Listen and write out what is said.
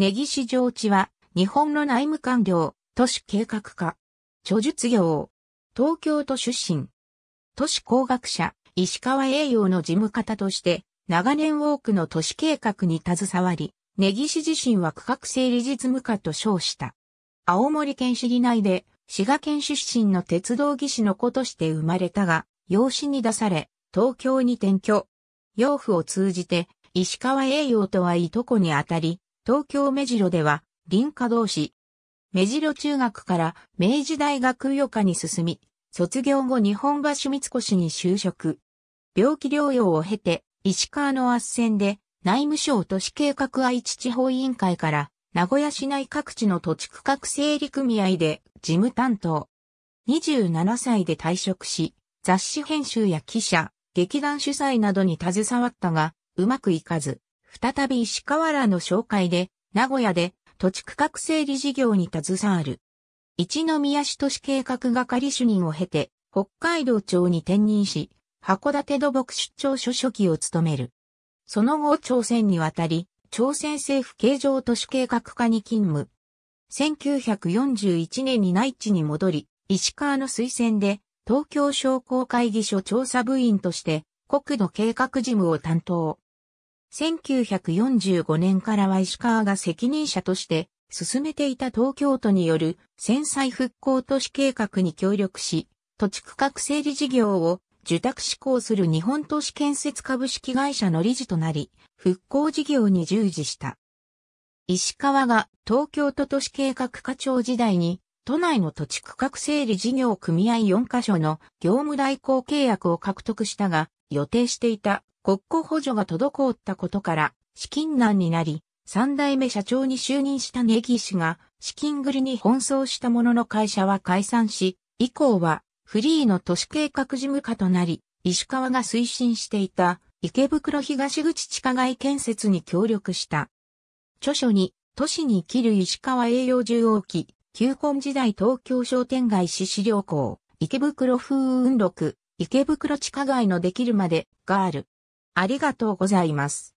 根岸上地は、日本の内務官僚、都市計画家、著述業、東京都出身、都市工学者、石川栄養の事務方として、長年多くの都市計画に携わり、根岸自身は区画整理実務課と称した。青森県市議内で、滋賀県出身の鉄道技師の子として生まれたが、養子に出され、東京に転居。養父を通じて、石川栄養とはいとこにあたり、東京目白では、林家同士。目白中学から明治大学予科に進み、卒業後日本橋三越に就職。病気療養を経て、石川の斡旋で、内務省都市計画愛知地方委員会から、名古屋市内各地の土地区画整理組合で事務担当。27歳で退職し、雑誌編集や記者、劇団主催などに携わったが、うまくいかず、再び石川原の紹介で、名古屋で土地区画整理事業に携わる。一宮市都市計画係主任を経て、北海道庁に転任し、函館土木出張所書記を務める。その後朝鮮に渡り、朝鮮政府形状都市計画課に勤務。1941年に内地に戻り、石川の推薦で東京商工会議所調査部員として国土計画事務を担当。1945年からは石川が責任者として進めていた東京都による戦災復興都市計画に協力し、土地区画整理事業を受託施行する日本都市建設株式会社の理事となり、復興事業に従事した。石川が東京都都市計画課長時代に、都内の土地区画整理事業組合4カ所の業務代行契約を獲得したが、予定していた国庫補助が滞ったことから、資金難になり、三代目社長に就任した根岸が、資金繰りに奔走したものの会社は解散し、以降は、フリーの都市計画事務課となり、石川が推進していた、池袋東口地下街建設に協力した。著書に、都市に生きる石川栄養重王記、旧婚時代東京商店街市資料校、池袋風雲録、池袋地下街のできるまで、ガール、ありがとうございます。